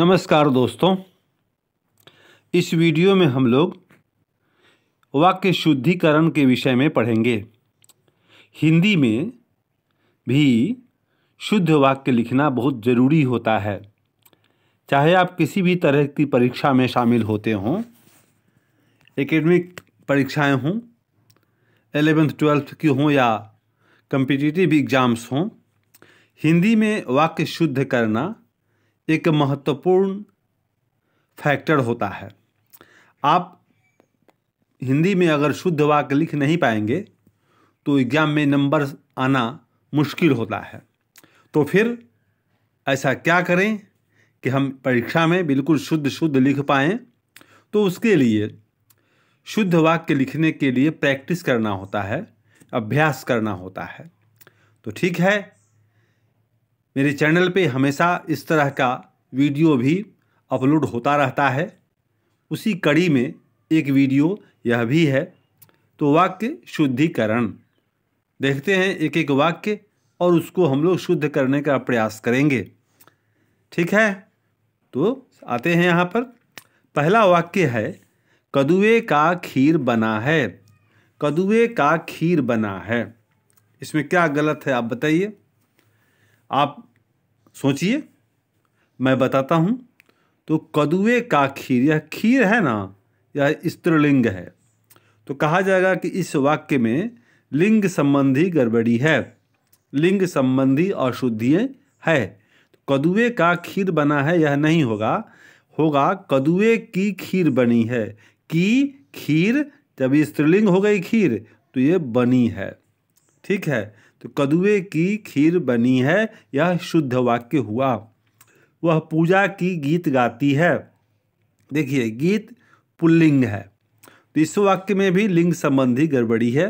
नमस्कार दोस्तों इस वीडियो में हम लोग वाक्य शुद्धिकरण के विषय में पढ़ेंगे हिंदी में भी शुद्ध वाक्य लिखना बहुत ज़रूरी होता है चाहे आप किसी भी तरह की परीक्षा में शामिल होते हों एकेडमिक परीक्षाएं हों एलेवेंथ ट्वेल्थ की हों या कम्पिटिटिव एग्ज़ाम्स हों हिंदी में वाक्य शुद्ध करना एक महत्वपूर्ण फैक्टर होता है आप हिंदी में अगर शुद्ध वाक्य लिख नहीं पाएंगे तो एग्ज़ाम में नंबर आना मुश्किल होता है तो फिर ऐसा क्या करें कि हम परीक्षा में बिल्कुल शुद्ध शुद्ध लिख पाएँ तो उसके लिए शुद्ध वाक्य लिखने के लिए प्रैक्टिस करना होता है अभ्यास करना होता है तो ठीक है मेरे चैनल पे हमेशा इस तरह का वीडियो भी अपलोड होता रहता है उसी कड़ी में एक वीडियो यह भी है तो वाक्य शुद्धिकरण देखते हैं एक एक वाक्य और उसको हम लोग शुद्ध करने का प्रयास करेंगे ठीक है तो आते हैं यहाँ पर पहला वाक्य है कदुए का खीर बना है कदुए का खीर बना है इसमें क्या गलत है आप बताइए आप सोचिए मैं बताता हूँ तो कदुए का खीर यह खीर है ना यह स्त्रीलिंग है तो कहा जाएगा कि इस वाक्य में लिंग संबंधी गड़बड़ी है लिंग संबंधी अशुद्धियाँ है तो कदुए का खीर बना है यह नहीं होगा होगा कदुए की खीर बनी है की खीर जब स्त्रीलिंग हो गई खीर तो ये बनी है ठीक है तो कदुए की खीर बनी है यह शुद्ध वाक्य हुआ वह पूजा की गीत गाती है देखिए गीत पुल्लिंग है तो इस वाक्य में भी लिंग संबंधी गड़बड़ी है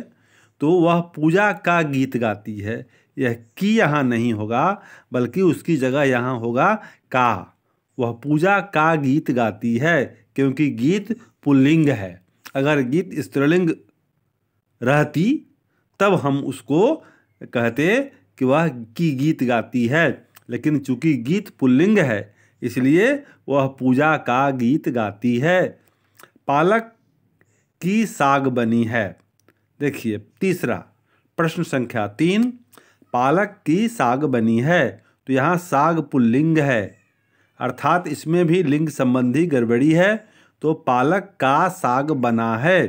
तो वह पूजा का गीत गाती है यह की यहाँ नहीं होगा बल्कि उसकी जगह यहाँ होगा का वह पूजा का गीत गाती है क्योंकि गीत पुल्लिंग है अगर गीत स्त्रीलिंग रहती तब हम उसको कहते कि वह की गीत गाती है लेकिन चूंकि गीत पुल्लिंग है इसलिए वह पूजा का गीत गाती है पालक की साग बनी है देखिए तीसरा प्रश्न संख्या तीन पालक की साग बनी है तो यहाँ साग पुल्लिंग है अर्थात इसमें भी लिंग संबंधी गड़बड़ी है तो पालक का साग बना है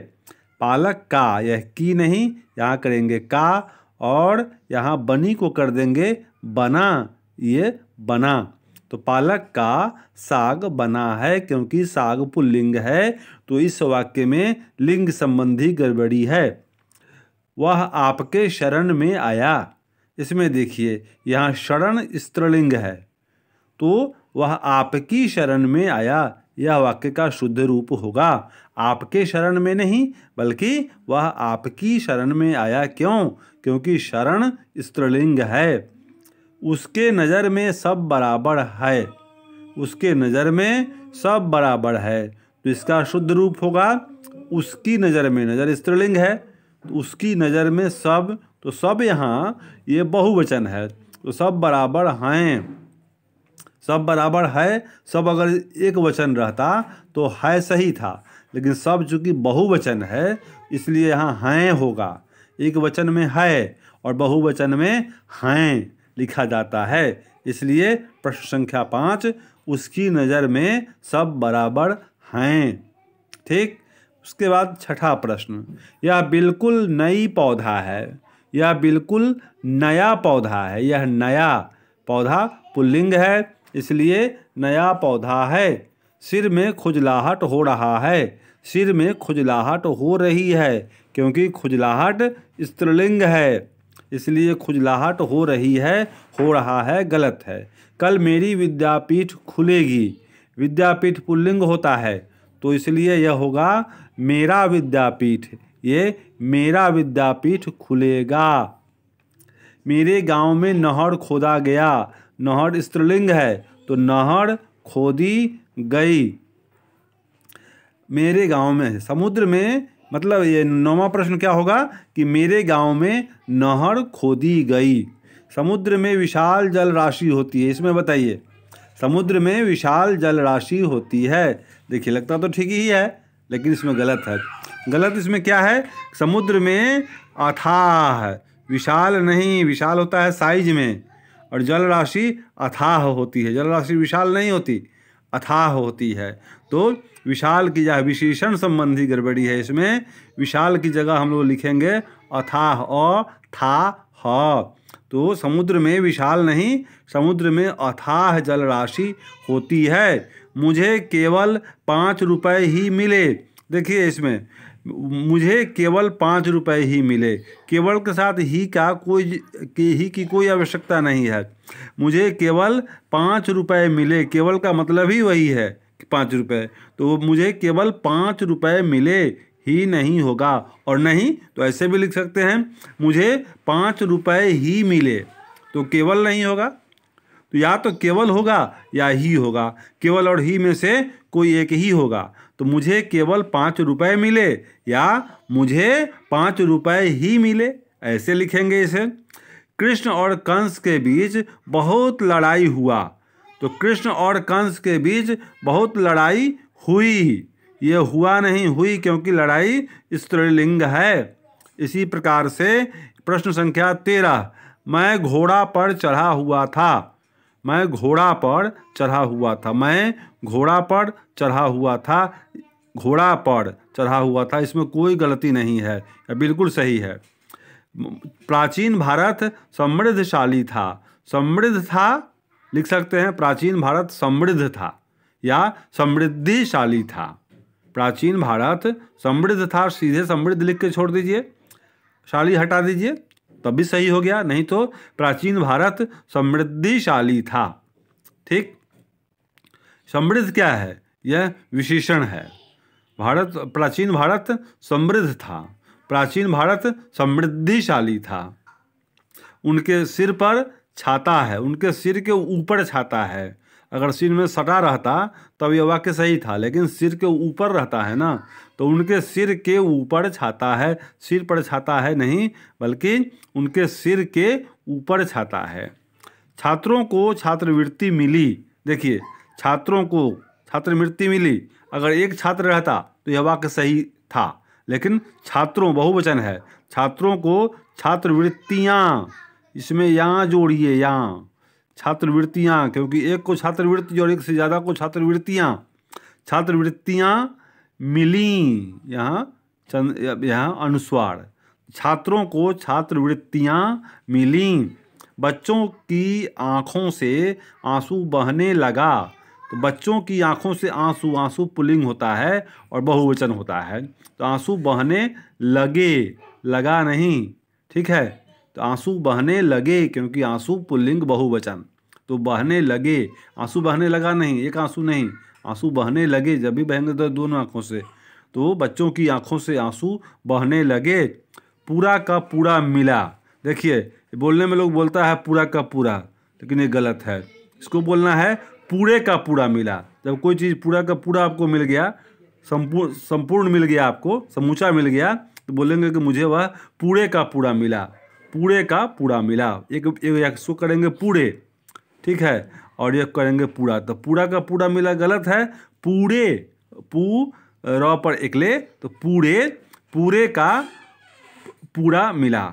पालक का यह की नहीं यहाँ करेंगे का और यहाँ बनी को कर देंगे बना ये बना तो पालक का साग बना है क्योंकि साग पुल्लिंग है तो इस वाक्य में लिंग संबंधी गड़बड़ी है वह आपके शरण में आया इसमें देखिए यहाँ शरण स्त्रलिंग है तो वह आपकी शरण में आया यह वाक्य का शुद्ध रूप होगा आपके शरण में नहीं बल्कि वह आपकी शरण में आया क्यों क्योंकि शरण स्त्रीलिंग है उसके नज़र में सब बराबर है उसके नज़र में सब बराबर है तो इसका शुद्ध रूप होगा उसकी नज़र में नज़र स्त्रीलिंग है तो उसकी नज़र में सब तो सब यहाँ ये बहुवचन है तो सब बराबर हैं सब बराबर है सब अगर एक वचन रहता तो है सही था लेकिन सब चूँकि बहुवचन है इसलिए यहाँ हैं होगा एक वचन में है और बहुवचन में हैं लिखा जाता है इसलिए प्रश्न संख्या पाँच उसकी नज़र में सब बराबर हैं ठीक उसके बाद छठा प्रश्न यह बिल्कुल नई पौधा है यह बिल्कुल नया पौधा है यह नया पौधा पुल्लिंग है इसलिए नया पौधा है सिर में खुजलाहट हो रहा है सिर में खुजलाहट हो रही है क्योंकि खुजलाहट स्त्रीलिंग है इसलिए खुजलाहट हो रही है हो रहा है गलत है कल मेरी विद्यापीठ खुलेगी विद्यापीठ पुल्लिंग होता है तो इसलिए यह होगा मेरा विद्यापीठ ये मेरा विद्यापीठ खुलेगा मेरे गांव में नहर खोदा गया नहर स्त्रीलिंग है तो नहर खोदी गई मेरे गांव में समुद्र में मतलब ये नौवा प्रश्न क्या होगा कि मेरे गांव में नहर खोदी गई समुद्र में विशाल जल राशि होती है इसमें बताइए समुद्र में विशाल जल राशि होती है देखिए लगता तो ठीक ही है लेकिन इसमें गलत है गलत इसमें क्या है समुद्र में अथाह विशाल नहीं विशाल होता है साइज में और जल राशि अथाह होती है जल राशि विशाल नहीं होती अथाह होती है तो विशाल की जहाँ विशेषण संबंधी गड़बड़ी है इसमें विशाल की जगह हम लोग लिखेंगे अथाह अ था ह तो समुद्र में विशाल नहीं समुद्र में अथाह जल राशि होती है मुझे केवल पाँच रुपये ही मिले देखिए इसमें मुझे केवल पाँच रुपए ही मिले केवल के साथ ही का कोई के ही की कोई आवश्यकता नहीं है मुझे केवल पाँच रुपए मिले केवल का मतलब ही वही है पाँच रुपए तो मुझे केवल पाँच रुपए मिले ही नहीं होगा और नहीं तो ऐसे भी लिख सकते हैं मुझे पाँच रुपए ही मिले तो केवल नहीं होगा तो या तो केवल होगा या ही होगा केवल और ही में से कोई एक ही होगा तो मुझे केवल पाँच रुपये मिले या मुझे पाँच रुपये ही मिले ऐसे लिखेंगे इसे कृष्ण और कंस के बीच बहुत लड़ाई हुआ तो कृष्ण और कंस के बीच बहुत लड़ाई हुई ये हुआ नहीं हुई क्योंकि लड़ाई स्त्रीलिंग है इसी प्रकार से प्रश्न संख्या तेरह मैं घोड़ा पर चढ़ा हुआ था मैं घोड़ा पर चढ़ा हुआ था मैं घोड़ा पर चढ़ा हुआ था घोड़ा पर चढ़ा हुआ था इसमें कोई गलती नहीं है बिल्कुल सही है प्राचीन भारत समृद्धशाली था समृद्ध था लिख सकते हैं प्राचीन भारत समृद्ध था या समृद्धिशाली था प्राचीन भारत समृद्ध था सीधे समृद्ध लिख के छोड़ दीजिए शाली हटा दीजिए तब भी सही हो गया नहीं तो प्राचीन भारत समृद्धिशाली था ठीक समृद्ध क्या है यह विशेषण है भारत प्राचीन भारत समृद्ध था प्राचीन भारत समृद्धिशाली था उनके सिर पर छाता है उनके सिर के ऊपर छाता है अगर सिर में सटा रहता तब यह वाक्य सही था लेकिन सिर के ऊपर रहता है ना तो उनके सिर के ऊपर छाता है सिर पर छाता है नहीं बल्कि उनके सिर के ऊपर छाता है छात्रों को छात्रवृत्ति मिली देखिए छात्रों को छात्रवृत्ति मिली अगर एक छात्र रहता तो यह वाक्य सही था लेकिन छात्रों बहुवचन है छात्रों को छात्रवृत्तियाँ इसमें यहाँ जोड़िए यहाँ छात्रवृत्तियाँ क्योंकि एक को छात्रवृत्ति और एक से ज़्यादा को छात्रवृत्तियाँ छात्रवृत्तियाँ मिली यहाँ चंद यहाँ अनुस्वार छात्रों को छात्रवृत्तियाँ मिली बच्चों की आँखों से आंसू बहने लगा तो बच्चों की आँखों से आंसू आंसू पुलिंग होता है और बहुवचन होता है तो आंसू बहने लगे लगा नहीं ठीक है तो आंसू बहने लगे क्योंकि आंसू पुल्लिंग बहुवचन तो बहने लगे आंसू बहने लगा नहीं एक आंसू नहीं आंसू बहने लगे जब भी बहेंगे तो दोनों आँखों से तो बच्चों की आँखों से आंसू बहने लगे पूरा का पूरा मिला देखिए बोलने में लोग बोलता है पूरा का पूरा लेकिन ये गलत है इसको बोलना है पूरे का पूरा मिला जब कोई चीज़ पूरा का पूरा आपको मिल गया संपूर्ण संपूर्ण मिल गया आपको समूचा मिल गया तो बोलेंगे कि मुझे वह पूरे का पूरा मिला पूरे का पूरा मिला एक एक, एक, एक, करेंगे पूरे ठीक है और ये करेंगे पूरा तो पूरा का पूरा मिला गलत है पूरे पू रॉ पर एकले तो पूरे पूरे का पूरा मिला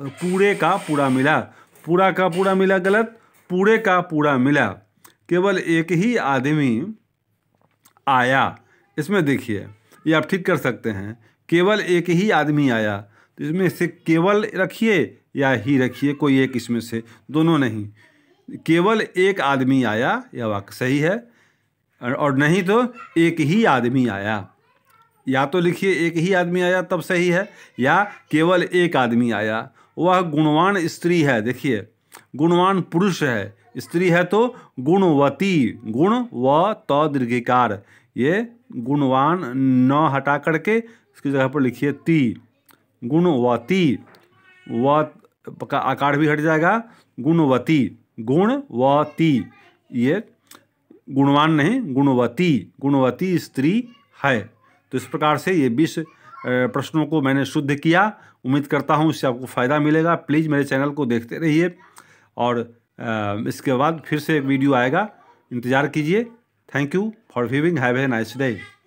पूरे का पूरा मिला पूरा का पूरा मिला गलत पूरे का पूरा मिला केवल एक ही आदमी आया इसमें देखिए ये आप ठीक कर सकते हैं केवल एक ही आदमी आया तो इसमें से केवल रखिए या ही रखिए कोई एक इसमें से दोनों नहीं केवल एक आदमी आया यह वाक्य सही है और नहीं तो एक ही आदमी आया या तो लिखिए एक ही आदमी आया तब सही है या केवल एक आदमी आया वह गुणवान स्त्री है देखिए गुणवान पुरुष है स्त्री है तो गुणवती गुण व त दीर्घिकार ये गुणवान न हटा करके उसकी जगह पर लिखिए ती गुणवती व का आकार भी हट जाएगा गुणवती गुणवती ये गुणवान नहीं गुणवती गुणवती स्त्री है तो इस प्रकार से ये बीस प्रश्नों को मैंने शुद्ध किया उम्मीद करता हूँ इससे आपको फ़ायदा मिलेगा प्लीज़ मेरे चैनल को देखते रहिए और इसके बाद फिर से एक वीडियो आएगा इंतज़ार कीजिए thank you for viewing have a nice day